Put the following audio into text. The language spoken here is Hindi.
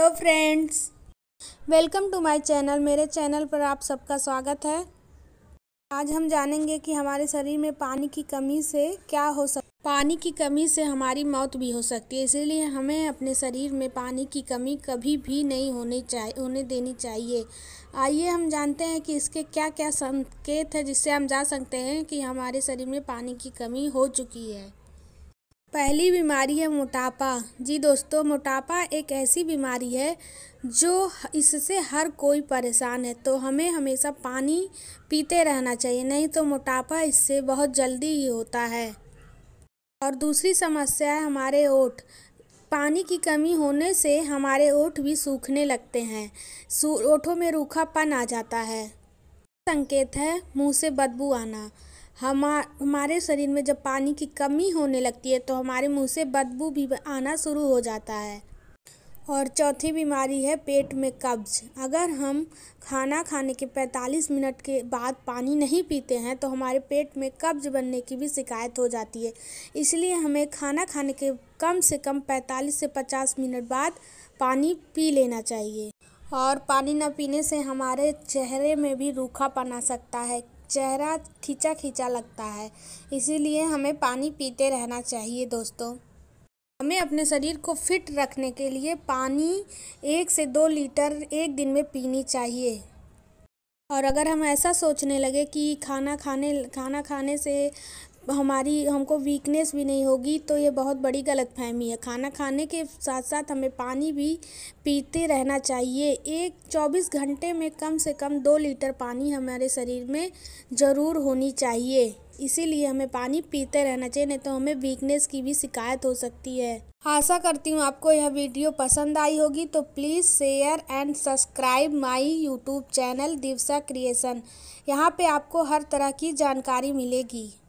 hello friends welcome to my channel मेरे चैनल पर आप सबका स्वागत है आज हम जानेंगे कि हमारे शरीर में पानी की कमी से क्या हो सकता पानी की कमी से हमारी मौत भी हो सकती है इसीलिए हमें अपने शरीर में पानी की कमी कभी भी नहीं होने चाहिए होने देनी चाहिए आइए हम जानते हैं कि इसके क्या क्या संकेत है जिससे हम जा सकते हैं कि हमारे शरीर में पानी की कमी हो चुकी है पहली बीमारी है मोटापा जी दोस्तों मोटापा एक ऐसी बीमारी है जो इससे हर कोई परेशान है तो हमें हमेशा पानी पीते रहना चाहिए नहीं तो मोटापा इससे बहुत जल्दी ही होता है और दूसरी समस्या है हमारे ओठ पानी की कमी होने से हमारे ओठ भी सूखने लगते हैं ओठों में रूखापन आ जाता है संकेत है मुंह से बदबू आना हम हमारे शरीर में जब पानी की कमी होने लगती है तो हमारे मुंह से बदबू भी आना शुरू हो जाता है और चौथी बीमारी है पेट में कब्ज अगर हम खाना खाने के 45 मिनट के बाद पानी नहीं पीते हैं तो हमारे पेट में कब्ज बनने की भी शिकायत हो जाती है इसलिए हमें खाना खाने के कम से कम 45 से 50 मिनट बाद पानी पी लेना चाहिए और पानी न पीने से हमारे चेहरे में भी रूखा पना सकता है चेहरा खींचा खींचा लगता है इसीलिए हमें पानी पीते रहना चाहिए दोस्तों हमें अपने शरीर को फिट रखने के लिए पानी एक से दो लीटर एक दिन में पीनी चाहिए और अगर हम ऐसा सोचने लगे कि खाना खाने खाना खाने से हमारी हमको वीकनेस भी नहीं होगी तो ये बहुत बड़ी गलतफहमी है खाना खाने के साथ साथ हमें पानी भी पीते रहना चाहिए एक चौबीस घंटे में कम से कम दो लीटर पानी हमारे शरीर में ज़रूर होनी चाहिए इसीलिए हमें पानी पीते रहना चाहिए नहीं तो हमें वीकनेस की भी शिकायत हो सकती है आशा करती हूँ आपको यह वीडियो पसंद आई होगी तो please share and subscribe my YouTube channel Divasa creation यहाँ पे आपको हर तरह की जानकारी मिलेगी